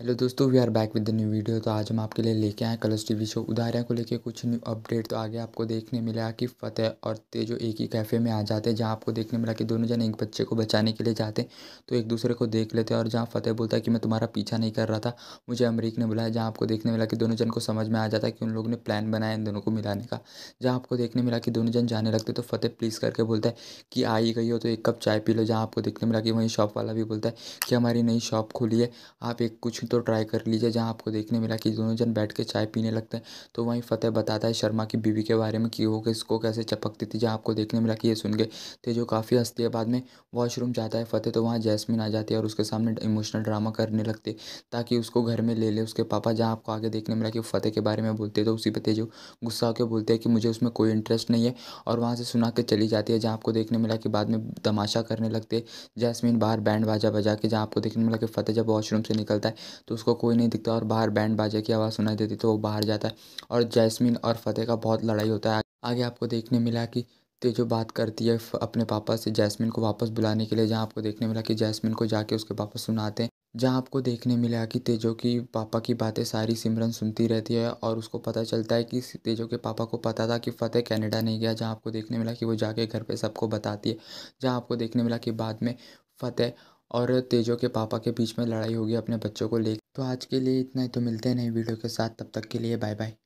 hello दोस्तों we are back with the new video तो आज हम आपके लिए लेके आए कलर्स टीवी शो उदाहरण को लेके कुछ न्यू अपडेट तो आगे आपको देखने मिला कि फतेह और तेजो एक ही कैफ़े में आ जाते हैं जहाँ आपको देखने मिला कि दोनों जन एक बच्चे को बचाने के लिए जाते तो एक दूसरे को देख लेते हैं और जहाँ फतेह बोलता है कि मैं तुम्हारा पीछा नहीं कर रहा था मुझे अमरीक ने बुलाया जहाँ आपको देखने मिला कि दोनों जन को समझ में आ जाता है कि उन लोगों ने प्लान बनाया इन दोनों को मिलाने का जहाँ आपको देखने मिला कि दोनों जन जाने लगते तो फतेह प्लीज़ करके बोलता है कि आई गई हो तो एक कप चाय पी लो जहाँ आपको देखने मिला कि वहीं शॉप वाला भी बोलता है कि हमारी नई शॉप खुली है आप एक कुछ तो ट्राई कर लीजिए जहाँ आपको देखने मिला कि दोनों जन बैठ के चाय पीने लगते हैं तो वहीं फतेह बताता है शर्मा की बीवी के बारे में कि वो किसको कैसे चपकती थी जहाँ आपको देखने मिला कि ये सुन गए तेजो काफ़ी हंसती है बाद में वॉशरूम जाता है फतेह तो वहाँ जैसमिन आ जाती है और उसके सामने इमोशनल ड्रामा करने लगते ताकि उसको घर में ले ले उसके पापा जहाँ आपको आगे देखने मिला कि फतेह के बारे में बोलते तो उसी पर तेजो गुस्सा होकर बोलते हैं कि मुझे उसमें कोई इंटरेस्ट नहीं है और वहाँ से सुना के चली जाती है जहाँ आपको देखने मिला कि बाद में तमाशा करने लगते जैसमिन बाहर बैंड बाजा बजा के जहाँ आपको देखने मिला कि फतेह जब वॉशरूम से निकलता है तो उसको कोई नहीं दिखता और बाहर बैंड बाजे की आवाज़ सुनाई देती तो वो बाहर जाता है और जैस्मिन और फतेह का बहुत लड़ाई होता है आगे आपको देखने मिला कि तेजो बात करती है अपने पापा से जैस्मिन को वापस बुलाने के लिए जहाँ आपको देखने मिला कि जैस्मिन को जाके उसके पापा सुनाते हैं जहाँ आपको देखने मिला कि तेजो की पापा की बातें सारी सिमरन सुनती रहती है और उसको पता चलता है कि तेजो के पापा को पता था कि फतेह कनाडा नहीं गया जहाँ आपको देखने मिला कि वो जाके घर पे सबको बताती है जहाँ आपको देखने मिला कि बाद में फतेह और तेजो के पापा के बीच में लड़ाई होगी अपने बच्चों को ले तो आज के लिए इतना ही तो मिलते हैं नई वीडियो के साथ तब तक के लिए बाय बाय